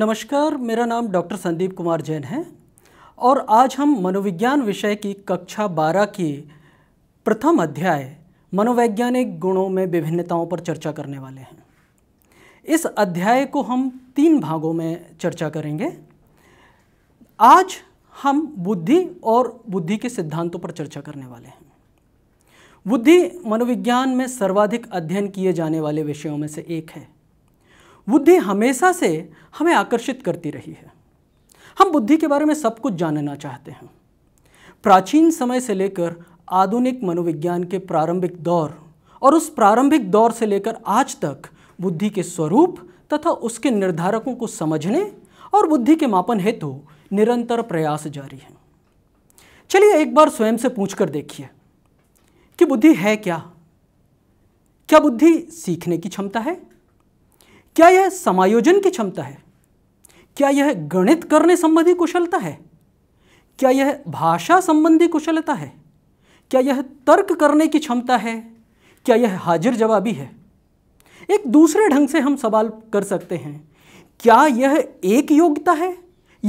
नमस्कार मेरा नाम डॉक्टर संदीप कुमार जैन है और आज हम मनोविज्ञान विषय की कक्षा 12 की प्रथम अध्याय मनोवैज्ञानिक गुणों में विभिन्नताओं पर चर्चा करने वाले हैं इस अध्याय को हम तीन भागों में चर्चा करेंगे आज हम बुद्धि और बुद्धि के सिद्धांतों पर चर्चा करने वाले हैं बुद्धि मनोविज्ञान में सर्वाधिक अध्ययन किए जाने वाले विषयों में से एक है बुद्धि हमेशा से हमें आकर्षित करती रही है हम बुद्धि के बारे में सब कुछ जानना चाहते हैं प्राचीन समय से लेकर आधुनिक मनोविज्ञान के प्रारंभिक दौर और उस प्रारंभिक दौर से लेकर आज तक बुद्धि के स्वरूप तथा उसके निर्धारकों को समझने और बुद्धि के मापन हेतु निरंतर प्रयास जारी है चलिए एक बार स्वयं से पूछ कर देखिए कि बुद्धि है क्या क्या बुद्धि सीखने की क्षमता है क्या यह समायोजन की क्षमता है क्या यह गणित करने संबंधी कुशलता है क्या यह भाषा संबंधी कुशलता है क्या यह तर्क करने की क्षमता है क्या यह हाजिर जवाबी है एक दूसरे ढंग से हम सवाल कर सकते हैं क्या यह एक योग्यता है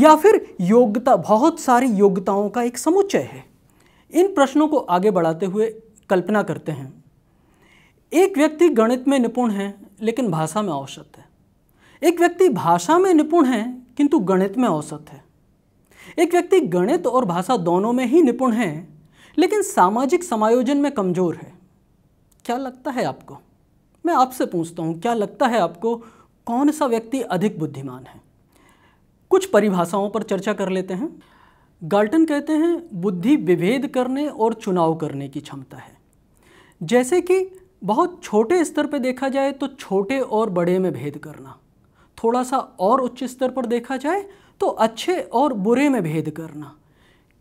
या फिर योग्यता बहुत सारी योग्यताओं का एक समुच्चय है इन प्रश्नों को आगे बढ़ाते हुए कल्पना करते हैं एक व्यक्ति गणित में निपुण है लेकिन भाषा में औसत है एक व्यक्ति भाषा में निपुण है किंतु गणित में औसत है एक व्यक्ति गणित और भाषा दोनों में ही निपुण है लेकिन सामाजिक समायोजन में कमज़ोर है क्या लगता है आपको मैं आपसे पूछता हूँ क्या लगता है आपको कौन सा व्यक्ति अधिक बुद्धिमान है कुछ परिभाषाओं पर चर्चा कर लेते हैं गाल्टन कहते हैं बुद्धि विभेद करने और चुनाव करने की क्षमता है जैसे कि बहुत छोटे स्तर पर देखा जाए तो छोटे और बड़े में भेद करना थोड़ा सा और उच्च स्तर पर देखा जाए तो अच्छे और बुरे में भेद करना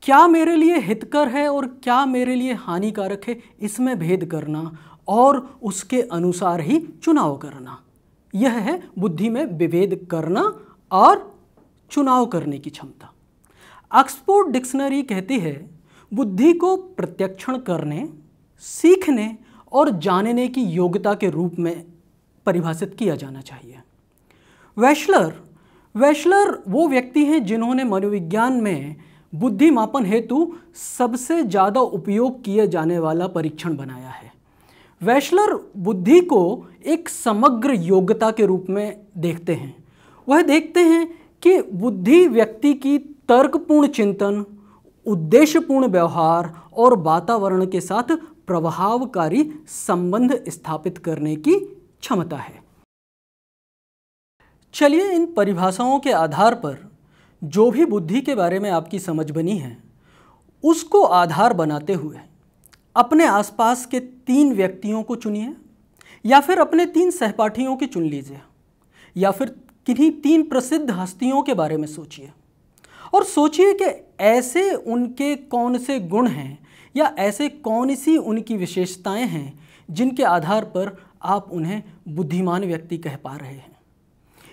क्या मेरे लिए हितकर है और क्या मेरे लिए हानिकारक है इसमें भेद करना और उसके अनुसार ही चुनाव करना यह है बुद्धि में विभेद करना और चुनाव करने की क्षमता ऑक्सफोर्ड डिक्शनरी कहती है बुद्धि को प्रत्यक्षण करने सीखने और जानने की योग्यता के रूप में परिभाषित किया जाना चाहिए वैश्लर वैश्लर वो व्यक्ति हैं जिन्होंने मनोविज्ञान में बुद्धिमापन हेतु सबसे ज़्यादा उपयोग किए जाने वाला परीक्षण बनाया है वैश्लर बुद्धि को एक समग्र योग्यता के रूप में देखते हैं वह देखते हैं कि बुद्धि व्यक्ति की तर्कपूर्ण चिंतन उद्देश्यपूर्ण व्यवहार और वातावरण के साथ प्रभावकारी संबंध स्थापित करने की क्षमता है चलिए इन परिभाषाओं के आधार पर जो भी बुद्धि के बारे में आपकी समझ बनी है उसको आधार बनाते हुए अपने आसपास के तीन व्यक्तियों को चुनिए या फिर अपने तीन सहपाठियों की चुन लीजिए या फिर किन्हीं तीन प्रसिद्ध हस्तियों के बारे में सोचिए और सोचिए कि ऐसे उनके कौन से गुण हैं या ऐसे कौन सी उनकी विशेषताएं हैं जिनके आधार पर आप उन्हें बुद्धिमान व्यक्ति कह पा रहे हैं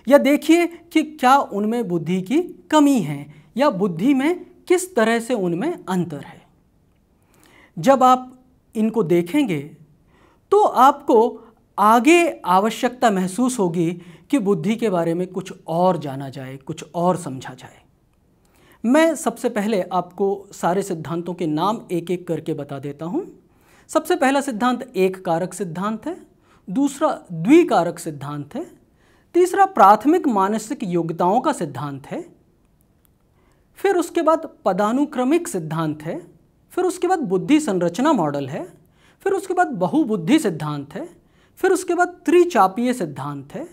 या देखिए कि क्या उनमें बुद्धि की कमी है या बुद्धि में किस तरह से उनमें अंतर है जब आप इनको देखेंगे तो आपको आगे आवश्यकता महसूस होगी कि बुद्धि के बारे में कुछ और जाना जाए कुछ और समझा जाए मैं सबसे पहले आपको सारे सिद्धांतों के नाम एक एक करके बता देता हूँ सबसे पहला सिद्धांत एक कारक सिद्धांत है दूसरा द्विकारक सिद्धांत है तीसरा प्राथमिक मानसिक योग्यताओं का सिद्धांत है फिर उसके बाद पदानुक्रमिक सिद्धांत है फिर उसके बाद बुद्धि संरचना मॉडल है फिर उसके बाद बहुबुद्धि सिद्धांत है फिर उसके बाद त्रिचापीय सिद्धांत है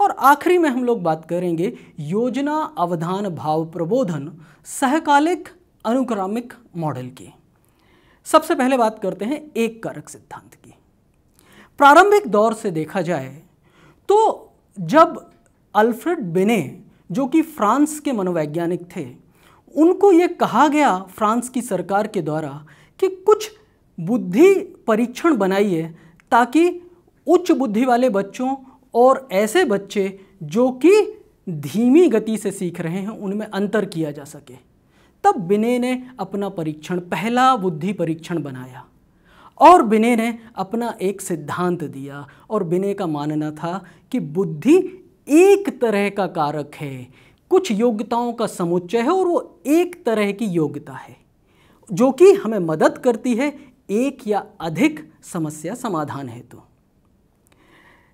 और आखिरी में हम लोग बात करेंगे योजना अवधान भाव प्रबोधन सहकालिक अनुक्रामिक मॉडल की सबसे पहले बात करते हैं एक कारक सिद्धांत की प्रारंभिक दौर से देखा जाए तो जब अल्फ्रेड बेने जो कि फ्रांस के मनोवैज्ञानिक थे उनको ये कहा गया फ्रांस की सरकार के द्वारा कि कुछ बुद्धि परीक्षण बनाइए ताकि उच्च बुद्धि वाले बच्चों और ऐसे बच्चे जो कि धीमी गति से सीख रहे हैं उनमें अंतर किया जा सके तब बिने ने अपना परीक्षण पहला बुद्धि परीक्षण बनाया और बिने ने अपना एक सिद्धांत दिया और बिने का मानना था कि बुद्धि एक तरह का कारक है कुछ योग्यताओं का समुच्चय है और वो एक तरह की योग्यता है जो कि हमें मदद करती है एक या अधिक समस्या समाधान हेतु तो।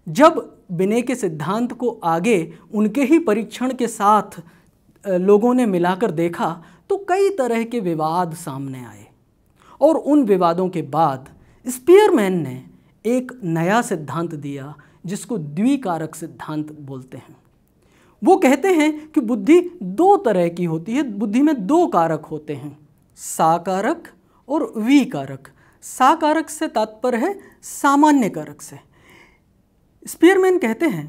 जब विनय के सिद्धांत को आगे उनके ही परीक्षण के साथ लोगों ने मिलाकर देखा तो कई तरह के विवाद सामने आए और उन विवादों के बाद स्पीयरमैन ने एक नया सिद्धांत दिया जिसको द्विकारक सिद्धांत बोलते हैं वो कहते हैं कि बुद्धि दो तरह की होती है बुद्धि में दो कारक होते हैं साकारक और विकारक साकारक से तात्पर्य है सामान्य कारक से स्पीयरमैन कहते हैं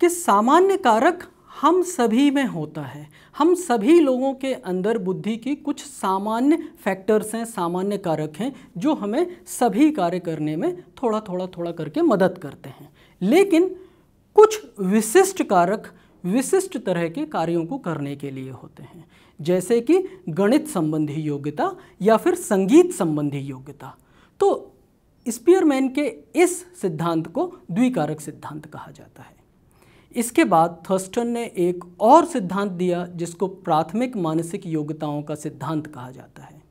कि सामान्य कारक हम सभी में होता है हम सभी लोगों के अंदर बुद्धि की कुछ सामान्य फैक्टर्स हैं सामान्य कारक हैं जो हमें सभी कार्य करने में थोड़ा थोड़ा थोड़ा करके मदद करते हैं लेकिन कुछ विशिष्ट कारक विशिष्ट तरह के कार्यों को करने के लिए होते हैं जैसे कि गणित संबंधी योग्यता या फिर संगीत संबंधी योग्यता तो स्पीयरमैन के इस सिद्धांत को द्विकारक सिद्धांत कहा जाता है इसके बाद थर्स्टन ने एक और सिद्धांत दिया जिसको प्राथमिक मानसिक योग्यताओं का सिद्धांत कहा जाता है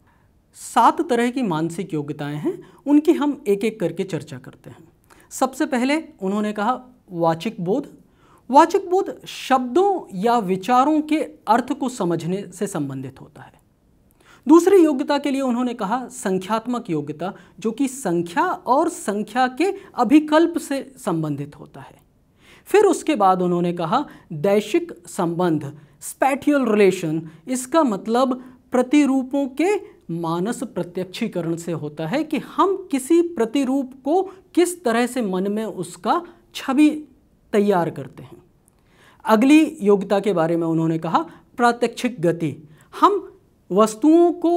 सात तरह की मानसिक योग्यताएं हैं उनकी हम एक एक करके चर्चा करते हैं सबसे पहले उन्होंने कहा वाचिक बोध वाचिक बोध शब्दों या विचारों के अर्थ को समझने से संबंधित होता है दूसरी योग्यता के लिए उन्होंने कहा संख्यात्मक योग्यता जो कि संख्या और संख्या के अभिकल्प से संबंधित होता है फिर उसके बाद उन्होंने कहा दैशिक संबंध स्पैटियल रिलेशन इसका मतलब प्रतिरूपों के मानस प्रत्यक्षीकरण से होता है कि हम किसी प्रतिरूप को किस तरह से मन में उसका छवि तैयार करते हैं अगली योग्यता के बारे में उन्होंने कहा प्रात्यक्षिक गति हम वस्तुओं को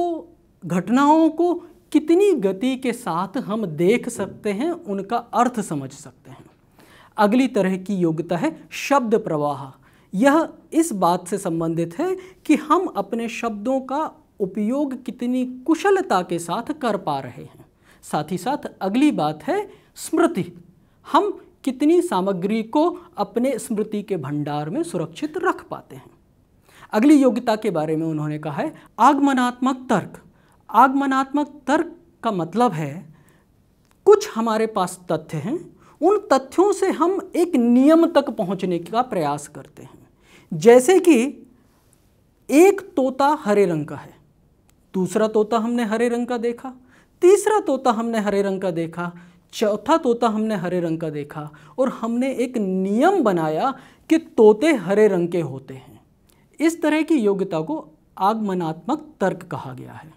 घटनाओं को कितनी गति के साथ हम देख सकते हैं उनका अर्थ समझ सकते हैं अगली तरह की योग्यता है शब्द प्रवाह यह इस बात से संबंधित है कि हम अपने शब्दों का उपयोग कितनी कुशलता के साथ कर पा रहे हैं साथ ही साथ अगली बात है स्मृति हम कितनी सामग्री को अपने स्मृति के भंडार में सुरक्षित रख पाते हैं अगली योग्यता के बारे में उन्होंने कहा है आगमनात्मक तर्क आगमनात्मक तर्क का मतलब है कुछ हमारे पास तथ्य हैं उन तथ्यों से हम एक नियम तक पहुंचने का प्रयास करते हैं जैसे कि एक तोता हरे रंग का है दूसरा तोता हमने हरे रंग का देखा तीसरा तोता हमने हरे रंग का देखा चौथा तोता हमने हरे रंग का देखा और हमने एक नियम बनाया कि तोते हरे रंग के होते हैं इस तरह की योग्यता को आगमनात्मक तर्क कहा गया है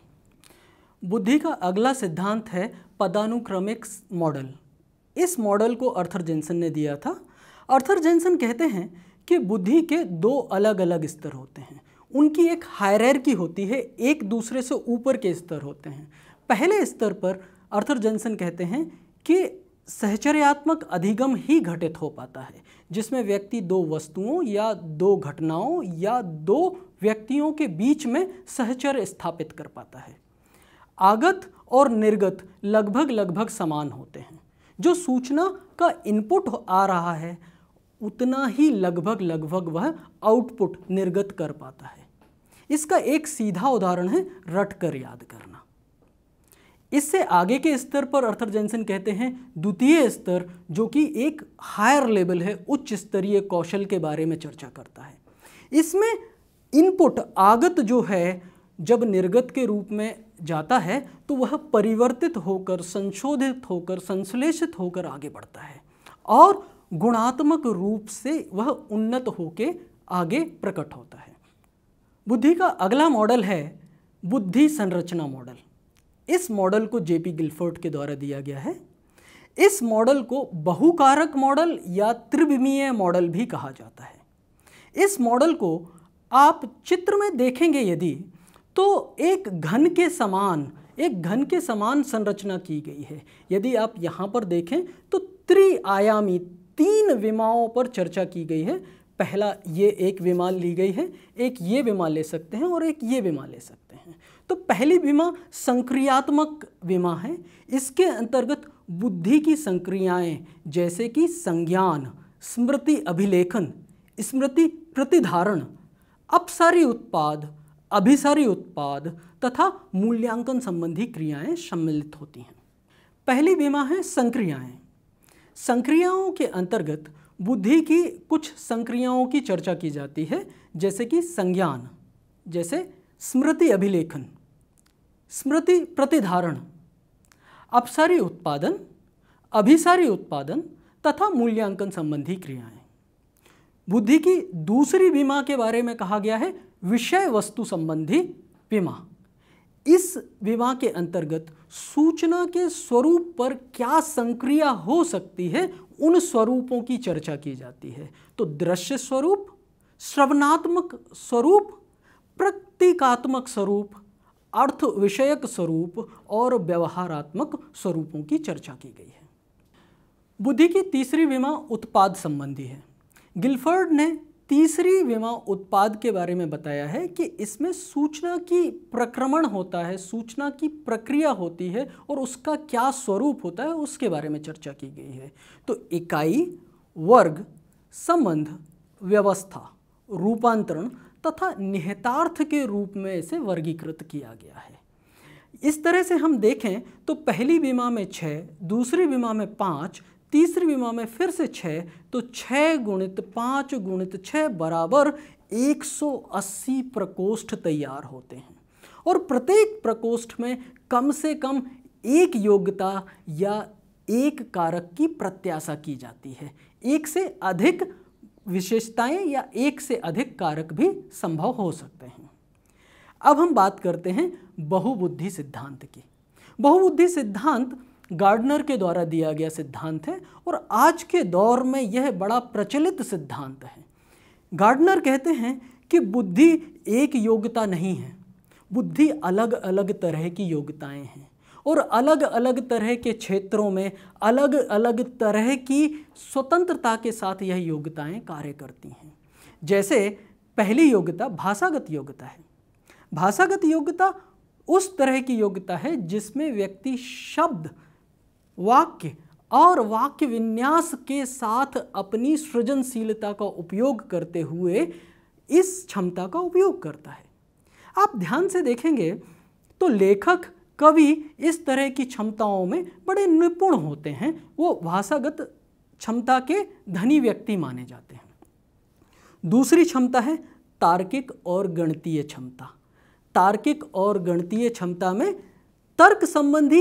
बुद्धि का अगला सिद्धांत है पदानुक्रमिक मॉडल इस मॉडल को अर्थर जेंसन ने दिया था अर्थर जेंसन कहते हैं कि बुद्धि के दो अलग अलग स्तर होते हैं उनकी एक की होती है एक दूसरे से ऊपर के स्तर होते हैं पहले स्तर पर अर्थर जेंसन कहते हैं कि सहचर्यात्मक अधिगम ही घटित हो पाता है जिसमें व्यक्ति दो वस्तुओं या दो घटनाओं या दो व्यक्तियों के बीच में सहचर्य स्थापित कर पाता है आगत और निर्गत लगभग लगभग समान होते हैं जो सूचना का इनपुट आ रहा है उतना ही लगभग लगभग वह आउटपुट निर्गत कर पाता है इसका एक सीधा उदाहरण है रट कर याद करना इससे आगे के स्तर पर अर्थर जेंसन कहते हैं द्वितीय स्तर जो कि एक हायर लेवल है उच्च स्तरीय कौशल के बारे में चर्चा करता है इसमें इनपुट आगत जो है जब निर्गत के रूप में जाता है तो वह परिवर्तित होकर संशोधित होकर संश्लेषित होकर आगे बढ़ता है और गुणात्मक रूप से वह उन्नत होकर आगे प्रकट होता है बुद्धि का अगला मॉडल है बुद्धि संरचना मॉडल इस मॉडल को जेपी गिलफोर्ट के द्वारा दिया गया है इस मॉडल को बहुकारक मॉडल या त्रिविमीय मॉडल भी कहा जाता है इस मॉडल को आप चित्र में देखेंगे यदि तो एक घन के समान एक घन के समान संरचना की गई है यदि आप यहाँ पर देखें तो त्रिआयामी तीन विमाओं पर चर्चा की गई है पहला ये एक विमान ली गई है एक ये विमान ले सकते हैं और एक ये विमान ले सकते हैं तो पहली बीमा संक्रियात्मक बीमा है इसके अंतर्गत बुद्धि की संक्रियाएं जैसे कि संज्ञान स्मृति अभिलेखन स्मृति प्रतिधारण अपसारी उत्पाद अभिसारी उत्पाद तथा मूल्यांकन संबंधी क्रियाएं सम्मिलित होती हैं पहली बीमा है संक्रियाएं संक्रियाओं के अंतर्गत बुद्धि की कुछ संक्रियाओं की चर्चा की जाती है जैसे कि संज्ञान जैसे स्मृति अभिलेखन स्मृति प्रतिधारण अपसारी उत्पादन अभिसारी उत्पादन तथा मूल्यांकन संबंधी क्रियाएं बुद्धि की दूसरी बीमा के बारे में कहा गया है विषय वस्तु संबंधी बीमा इस बीमा के अंतर्गत सूचना के स्वरूप पर क्या संक्रिया हो सकती है उन स्वरूपों की चर्चा की जाती है तो दृश्य स्वरूप श्रवणात्मक स्वरूप प्रतीकात्मक स्वरूप अर्थ विषयक स्वरूप और व्यवहारात्मक स्वरूपों की चर्चा की गई है बुद्धि की तीसरी विमा उत्पाद संबंधी है गिलफर्ड ने तीसरी विमा उत्पाद के बारे में बताया है कि इसमें सूचना की प्रक्रमण होता है सूचना की प्रक्रिया होती है और उसका क्या स्वरूप होता है उसके बारे में चर्चा की गई है तो इकाई वर्ग संबंध व्यवस्था रूपांतरण तथा निहितार्थ के रूप में इसे वर्गीकृत किया गया है इस तरह से हम देखें तो पहली बीमा में छः दूसरी बीमा में पाँच तीसरी बीमा में फिर से छः तो छः गुणित पाँच गुणित छः बराबर 180 प्रकोष्ठ तैयार होते हैं और प्रत्येक प्रकोष्ठ में कम से कम एक योग्यता या एक कारक की प्रत्याशा की जाती है एक से अधिक विशेषताएं या एक से अधिक कारक भी संभव हो सकते हैं अब हम बात करते हैं बहुबुद्धि सिद्धांत की बहुबुद्धि सिद्धांत गार्डनर के द्वारा दिया गया सिद्धांत है और आज के दौर में यह बड़ा प्रचलित सिद्धांत है गार्डनर कहते हैं कि बुद्धि एक योग्यता नहीं है बुद्धि अलग अलग तरह की योग्यताएं हैं और अलग अलग तरह के क्षेत्रों में अलग अलग तरह की स्वतंत्रता के साथ यह योग्यताएं कार्य करती हैं जैसे पहली योग्यता भाषागत योग्यता है भाषागत योग्यता उस तरह की योग्यता है जिसमें व्यक्ति शब्द वाक्य और वाक्य विन्यास के साथ अपनी सृजनशीलता का उपयोग करते हुए इस क्षमता का उपयोग करता है आप ध्यान से देखेंगे तो लेखक कवि इस तरह की क्षमताओं में बड़े निपुण होते हैं वो भाषागत क्षमता के धनी व्यक्ति माने जाते हैं दूसरी क्षमता है तार्किक और गणतीय क्षमता तार्किक और गणतीय क्षमता में तर्क संबंधी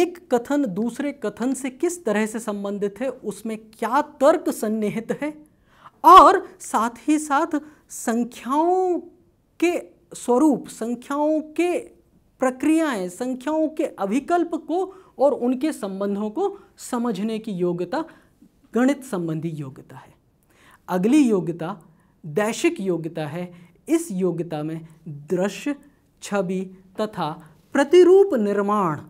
एक कथन दूसरे कथन से किस तरह से संबंधित है उसमें क्या तर्क सन्निहित है और साथ ही साथ संख्याओं के स्वरूप संख्याओं के प्रक्रियाएं संख्याओं के अभिकल्प को और उनके संबंधों को समझने की योग्यता गणित संबंधी योग्यता है अगली योग्यता दैशिक योग्यता है इस योग्यता में दृश्य छवि तथा प्रतिरूप निर्माण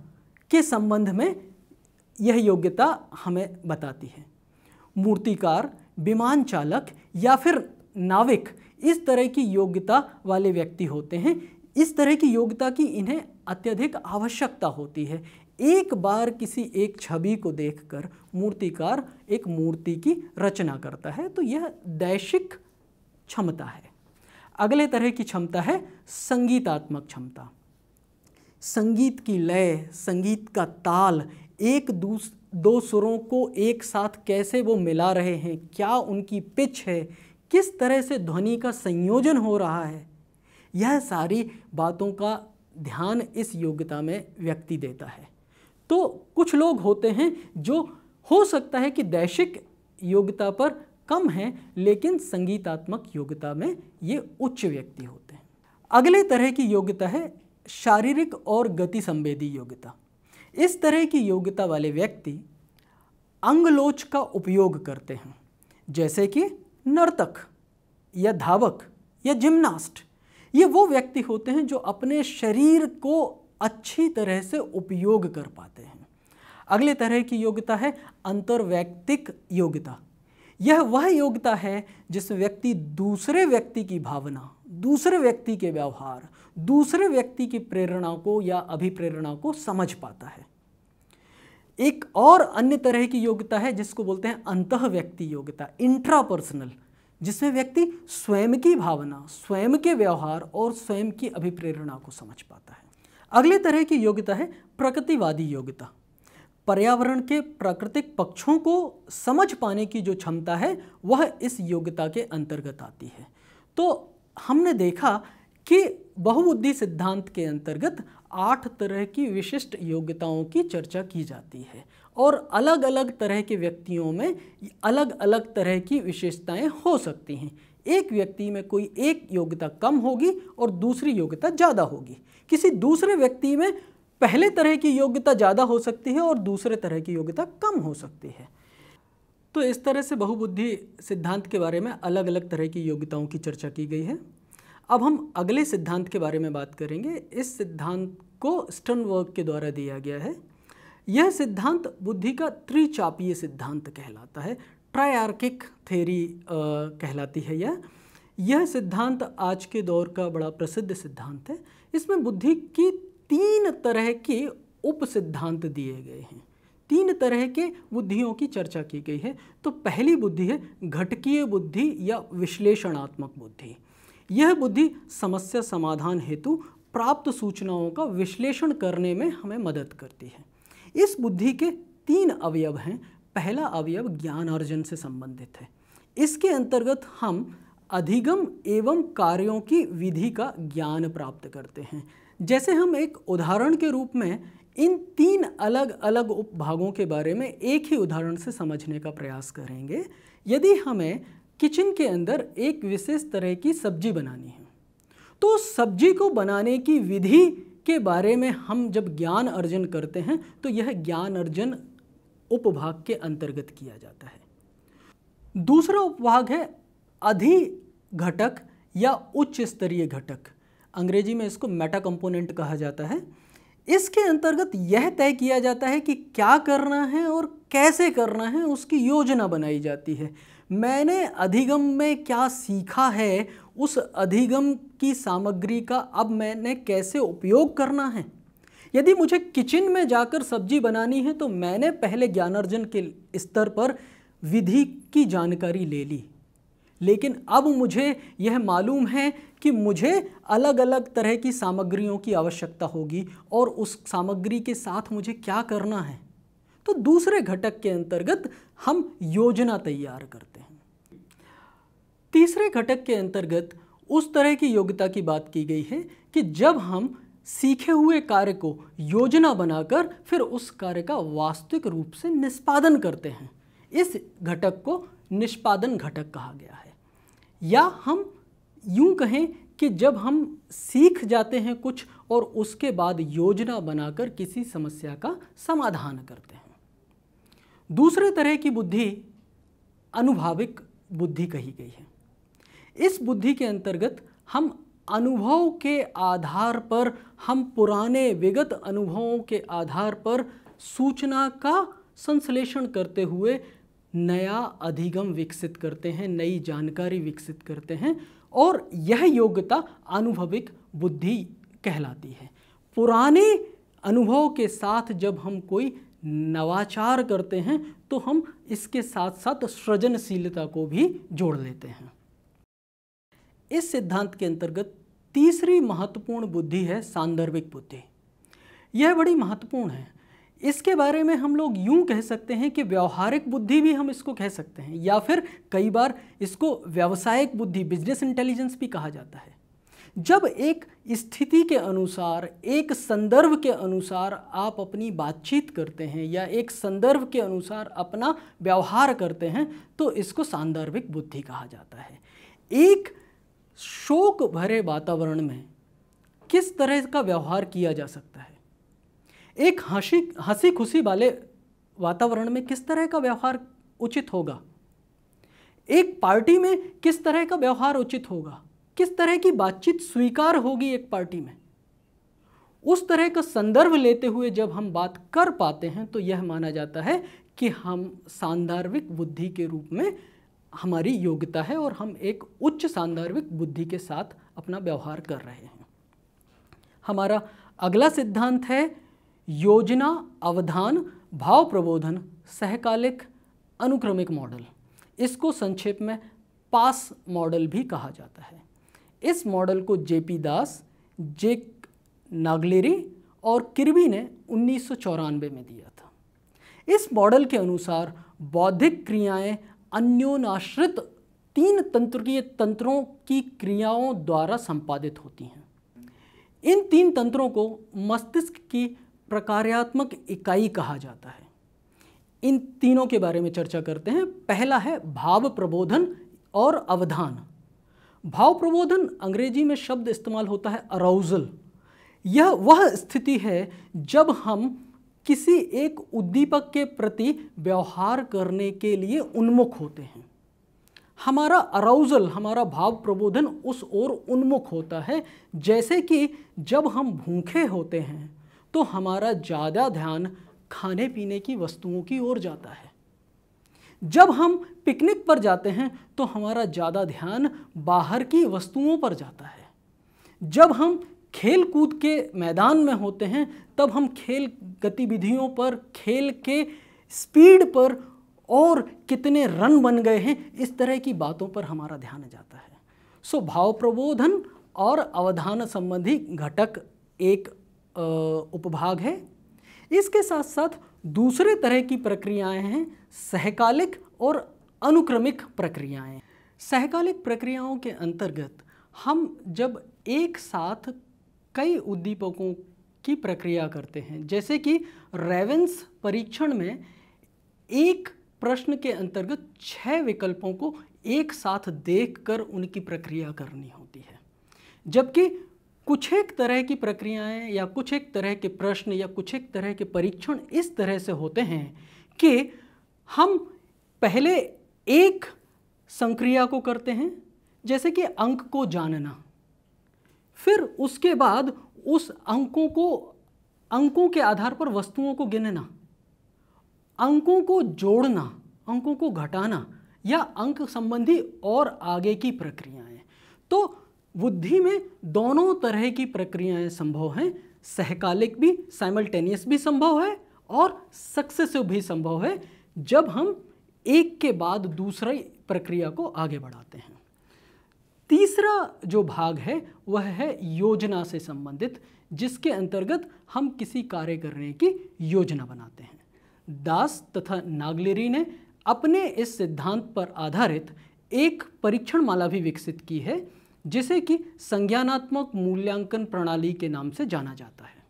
के संबंध में यह योग्यता हमें बताती है मूर्तिकार विमान चालक या फिर नाविक इस तरह की योग्यता वाले व्यक्ति होते हैं इस तरह की योग्यता की इन्हें अत्यधिक आवश्यकता होती है एक बार किसी एक छवि को देखकर मूर्तिकार एक मूर्ति की रचना करता है तो यह दैशिक क्षमता है अगले तरह की क्षमता है संगीतात्मक क्षमता संगीत की लय संगीत का ताल एक दूस दो सुरों को एक साथ कैसे वो मिला रहे हैं क्या उनकी पिच है किस तरह से ध्वनि का संयोजन हो रहा है यह सारी बातों का ध्यान इस योग्यता में व्यक्ति देता है तो कुछ लोग होते हैं जो हो सकता है कि दैशिक योग्यता पर कम है लेकिन संगीतात्मक योग्यता में ये उच्च व्यक्ति होते हैं अगले तरह की योग्यता है शारीरिक और गति संवेदी योग्यता इस तरह की योग्यता वाले व्यक्ति अंगलोच का उपयोग करते हैं जैसे कि नर्तक या धावक या जिम्नास्ट ये वो व्यक्ति होते हैं जो अपने शरीर को अच्छी तरह से उपयोग कर पाते हैं अगले तरह की योग्यता है अंतर्वैयक्तिक योग्यता यह वह योग्यता है जिस व्यक्ति दूसरे व्यक्ति की भावना दूसरे व्यक्ति के व्यवहार दूसरे व्यक्ति की प्रेरणा को या अभिप्रेरणा को समझ पाता है एक और अन्य तरह की योग्यता है जिसको बोलते हैं अंत व्यक्ति योग्यता इंट्रापर्सनल जिसमें व्यक्ति स्वयं की भावना स्वयं के व्यवहार और स्वयं की अभिप्रेरणा को समझ पाता है अगले तरह की योग्यता है प्रकृतिवादी योग्यता पर्यावरण के प्राकृतिक पक्षों को समझ पाने की जो क्षमता है वह इस योग्यता के अंतर्गत आती है तो हमने देखा कि बहुबुद्धि सिद्धांत के अंतर्गत आठ तरह की विशिष्ट योग्यताओं की चर्चा की जाती है और अलग अलग तरह के व्यक्तियों में अलग अलग तरह की विशेषताएं हो सकती हैं एक व्यक्ति में कोई एक योग्यता कम होगी और दूसरी योग्यता ज़्यादा होगी किसी दूसरे व्यक्ति में पहले तरह की योग्यता ज़्यादा हो सकती है और दूसरे तरह की योग्यता कम हो सकती है तो इस तरह से बहुबुद्धि सिद्धांत के बारे में अलग अलग तरह की योग्यताओं की चर्चा की गई है अब हम अगले सिद्धांत के बारे में बात करेंगे इस सिद्धांत को स्टनवर्क के द्वारा दिया गया है यह सिद्धांत बुद्धि का त्रिचापीय सिद्धांत कहलाता है ट्रायार्किक थेरी कहलाती है यह यह सिद्धांत आज के दौर का बड़ा प्रसिद्ध सिद्धांत है इसमें बुद्धि की तीन तरह के उप सिद्धांत दिए गए हैं तीन तरह के बुद्धियों की चर्चा की गई है तो पहली बुद्धि है घटकीय बुद्धि या विश्लेषणात्मक बुद्धि यह बुद्धि समस्या समाधान हेतु प्राप्त सूचनाओं का विश्लेषण करने में हमें मदद करती है इस बुद्धि के तीन अवयव हैं पहला अवयव ज्ञान अर्जन से संबंधित है इसके अंतर्गत हम अधिगम एवं कार्यों की विधि का ज्ञान प्राप्त करते हैं जैसे हम एक उदाहरण के रूप में इन तीन अलग अलग उपभागों के बारे में एक ही उदाहरण से समझने का प्रयास करेंगे यदि हमें किचन के अंदर एक विशेष तरह की सब्जी बनानी है तो सब्जी को बनाने की विधि के बारे में हम जब ज्ञान अर्जन करते हैं तो यह ज्ञान अर्जन उपभाग के अंतर्गत किया जाता है दूसरा उपभाग है अधि घटक या उच्च स्तरीय घटक अंग्रेजी में इसको मेटा कंपोनेंट कहा जाता है इसके अंतर्गत यह तय किया जाता है कि क्या करना है और कैसे करना है उसकी योजना बनाई जाती है मैंने अधिगम में क्या सीखा है उस अधिगम की सामग्री का अब मैंने कैसे उपयोग करना है यदि मुझे किचन में जाकर सब्जी बनानी है तो मैंने पहले ज्ञानार्जन के स्तर पर विधि की जानकारी ले ली लेकिन अब मुझे यह मालूम है कि मुझे अलग अलग तरह की सामग्रियों की आवश्यकता होगी और उस सामग्री के साथ मुझे क्या करना है तो दूसरे घटक के अंतर्गत हम योजना तैयार करते हैं तीसरे घटक के अंतर्गत उस तरह की योग्यता की बात की गई है कि जब हम सीखे हुए कार्य को योजना बनाकर फिर उस कार्य का वास्तविक रूप से निष्पादन करते हैं इस घटक को निष्पादन घटक कहा गया है या हम यूं कहें कि जब हम सीख जाते हैं कुछ और उसके बाद योजना बनाकर किसी समस्या का समाधान करते हैं दूसरे तरह की बुद्धि अनुभाविक बुद्धि कही गई है इस बुद्धि के अंतर्गत हम अनुभव के आधार पर हम पुराने विगत अनुभवों के आधार पर सूचना का संश्लेषण करते हुए नया अधिगम विकसित करते हैं नई जानकारी विकसित करते हैं और यह योग्यता अनुभविक बुद्धि कहलाती है पुराने अनुभव के साथ जब हम कोई नवाचार करते हैं तो हम इसके साथ साथ सृजनशीलता को भी जोड़ लेते हैं इस सिद्धांत के अंतर्गत तीसरी महत्वपूर्ण बुद्धि है सांदर्भिक बुद्धि यह बड़ी महत्वपूर्ण है इसके बारे में हम लोग यूं कह सकते हैं कि व्यवहारिक बुद्धि भी हम इसको कह सकते हैं या फिर कई बार इसको व्यावसायिक बुद्धि बिजनेस इंटेलिजेंस भी कहा जाता है जब एक स्थिति के अनुसार एक संदर्भ के अनुसार आप अपनी बातचीत करते हैं या एक संदर्भ के अनुसार अपना व्यवहार करते हैं तो इसको सांदर्भिक बुद्धि कहा जाता है एक शोक भरे वातावरण में किस तरह का व्यवहार किया जा सकता है एक हंसी हंसी खुशी वाले वातावरण में किस तरह का व्यवहार उचित होगा एक पार्टी में किस तरह का व्यवहार उचित होगा किस तरह की बातचीत स्वीकार होगी एक पार्टी में उस तरह का संदर्भ लेते हुए जब हम बात कर पाते हैं तो यह माना जाता है कि हम सांदर्भिक बुद्धि के रूप में हमारी योग्यता है और हम एक उच्च सांदर्भिक बुद्धि के साथ अपना व्यवहार कर रहे हैं हमारा अगला सिद्धांत है योजना अवधान भाव प्रबोधन सहकालिक अनुक्रमिक मॉडल इसको संक्षेप में पास मॉडल भी कहा जाता है इस मॉडल को जेपी दास जेक नागलेरी और किरवी ने उन्नीस में दिया था इस मॉडल के अनुसार बौद्धिक क्रियाएं अन्योनाश्रित तीन तंत्रीय तंत्रों की क्रियाओं द्वारा संपादित होती हैं इन तीन तंत्रों को मस्तिष्क की प्रकार्यात्मक इकाई कहा जाता है इन तीनों के बारे में चर्चा करते हैं पहला है भाव प्रबोधन और अवधान भाव प्रबोधन अंग्रेजी में शब्द इस्तेमाल होता है अराउजल यह वह स्थिति है जब हम किसी एक उद्दीपक के प्रति व्यवहार करने के लिए उन्मुख होते हैं हमारा अराउजल हमारा भाव प्रबोधन उस ओर उन्मुख होता है जैसे कि जब हम भूखे होते हैं तो हमारा ज़्यादा ध्यान खाने पीने की वस्तुओं की ओर जाता है जब हम पिकनिक पर जाते हैं तो हमारा ज़्यादा ध्यान बाहर की वस्तुओं पर जाता है जब हम खेल कूद के मैदान में होते हैं तब हम खेल गतिविधियों पर खेल के स्पीड पर और कितने रन बन गए हैं इस तरह की बातों पर हमारा ध्यान जाता है सो भाव प्रबोधन और अवधान संबंधी घटक एक उपभाग है इसके साथ साथ दूसरे तरह की प्रक्रियाएं हैं सहकालिक और अनुक्रमिक प्रक्रियाएं सहकालिक प्रक्रियाओं के अंतर्गत हम जब एक साथ कई उद्दीपकों की प्रक्रिया करते हैं जैसे कि रेवेंस परीक्षण में एक प्रश्न के अंतर्गत छह विकल्पों को एक साथ देखकर उनकी प्रक्रिया करनी होती है जबकि कुछ एक तरह की प्रक्रियाएं या कुछ एक तरह के प्रश्न या कुछ एक तरह के परीक्षण इस तरह से होते हैं कि हम पहले एक संक्रिया को करते हैं जैसे कि अंक को जानना फिर उसके बाद उस अंकों को अंकों के आधार पर वस्तुओं को गिनना अंकों को जोड़ना अंकों को घटाना या अंक संबंधी और आगे की प्रक्रियाएं तो बुद्धि में दोनों तरह की प्रक्रियाएं संभव हैं सहकालिक भी साइमल्टेनियस भी संभव है और सक्सेसिव भी संभव है जब हम एक के बाद दूसरी प्रक्रिया को आगे बढ़ाते हैं तीसरा जो भाग है वह है योजना से संबंधित जिसके अंतर्गत हम किसी कार्य करने की योजना बनाते हैं दास तथा नागलेरी ने अपने इस सिद्धांत पर आधारित एक परीक्षण माला भी विकसित की है जिसे कि संज्ञानात्मक मूल्यांकन प्रणाली के नाम से जाना जाता है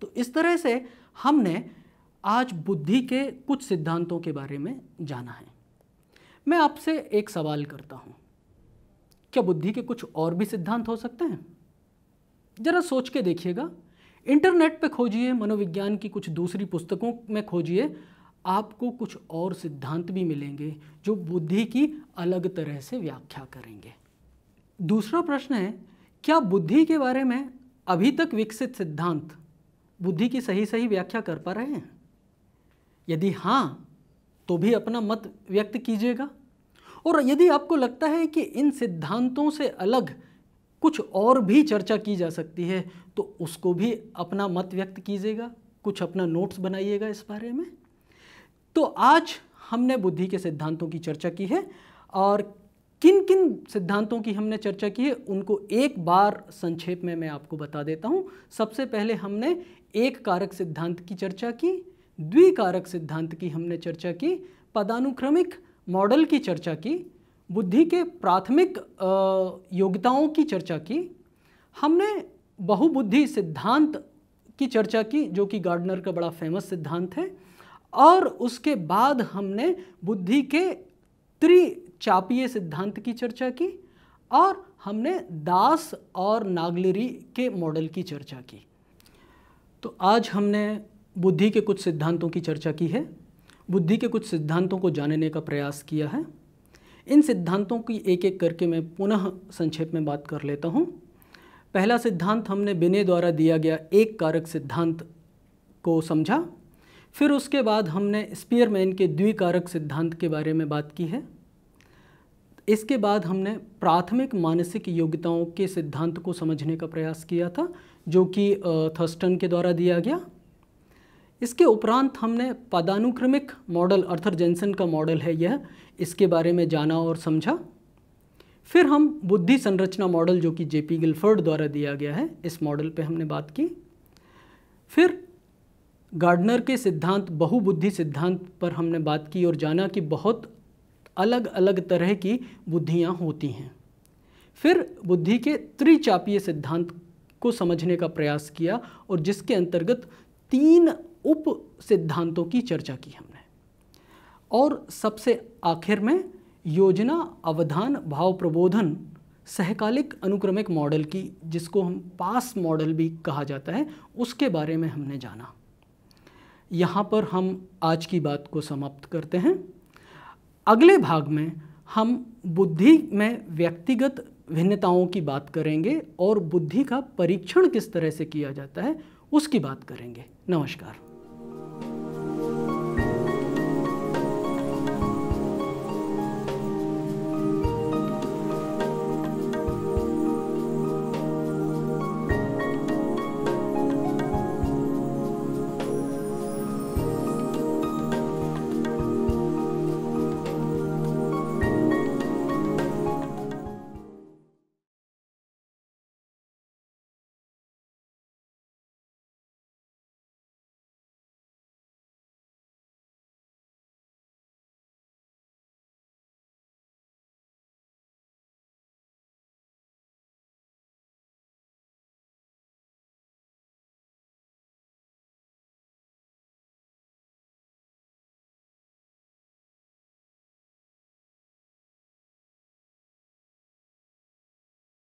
तो इस तरह से हमने आज बुद्धि के कुछ सिद्धांतों के बारे में जाना है मैं आपसे एक सवाल करता हूँ क्या बुद्धि के कुछ और भी सिद्धांत हो सकते हैं जरा सोच के देखिएगा इंटरनेट पे खोजिए मनोविज्ञान की कुछ दूसरी पुस्तकों में खोजिए आपको कुछ और सिद्धांत भी मिलेंगे जो बुद्धि की अलग तरह से व्याख्या करेंगे दूसरा प्रश्न है क्या बुद्धि के बारे में अभी तक विकसित सिद्धांत बुद्धि की सही सही व्याख्या कर पा रहे हैं यदि हाँ तो भी अपना मत व्यक्त कीजिएगा और यदि आपको लगता है कि इन सिद्धांतों से अलग कुछ और भी चर्चा की जा सकती है तो उसको भी अपना मत व्यक्त कीजिएगा कुछ अपना नोट्स बनाइएगा इस बारे में तो आज हमने बुद्धि के सिद्धांतों की चर्चा की है और किन किन सिद्धांतों की हमने चर्चा की है उनको एक बार संक्षेप में मैं आपको बता देता हूँ सबसे पहले हमने एक कारक सिद्धांत की चर्चा की द्विकारक सिद्धांत की हमने चर्चा की पदानुक्रमिक मॉडल की चर्चा की बुद्धि के प्राथमिक योग्यताओं की चर्चा की हमने बहुबुद्धि सिद्धांत की चर्चा की जो कि गार्डनर का बड़ा फेमस सिद्धांत है और उसके बाद हमने बुद्धि के त्रिचापीय सिद्धांत की चर्चा की और हमने दास और नागलेरी के मॉडल की चर्चा की तो आज हमने बुद्धि के कुछ सिद्धांतों की चर्चा की है बुद्धि के कुछ सिद्धांतों को जानने का प्रयास किया है इन सिद्धांतों की एक एक करके मैं पुनः संक्षेप में बात कर लेता हूँ पहला सिद्धांत हमने बिने द्वारा दिया गया एक कारक सिद्धांत को समझा फिर उसके बाद हमने स्पीयरमैन के द्विकारक सिद्धांत के बारे में बात की है इसके बाद हमने प्राथमिक मानसिक योग्यताओं के सिद्धांत को समझने का प्रयास किया था जो कि थर्स्टन के द्वारा दिया गया इसके उपरांत हमने पदानुक्रमिक मॉडल अर्थर जेंसन का मॉडल है यह इसके बारे में जाना और समझा फिर हम बुद्धि संरचना मॉडल जो कि जेपी गिलफर्ड द्वारा दिया गया है इस मॉडल पे हमने बात की फिर गार्डनर के सिद्धांत बहुबुद्धि सिद्धांत पर हमने बात की और जाना कि बहुत अलग अलग तरह की बुद्धियाँ होती हैं फिर बुद्धि के त्रिचापीय सिद्धांत को समझने का प्रयास किया और जिसके अंतर्गत तीन उप सिद्धांतों की चर्चा की हमने और सबसे आखिर में योजना अवधान भाव प्रबोधन सहकालिक अनुक्रमिक मॉडल की जिसको हम पास मॉडल भी कहा जाता है उसके बारे में हमने जाना यहाँ पर हम आज की बात को समाप्त करते हैं अगले भाग में हम बुद्धि में व्यक्तिगत भिन्नताओं की बात करेंगे और बुद्धि का परीक्षण किस तरह से किया जाता है उसकी बात करेंगे नमस्कार thank you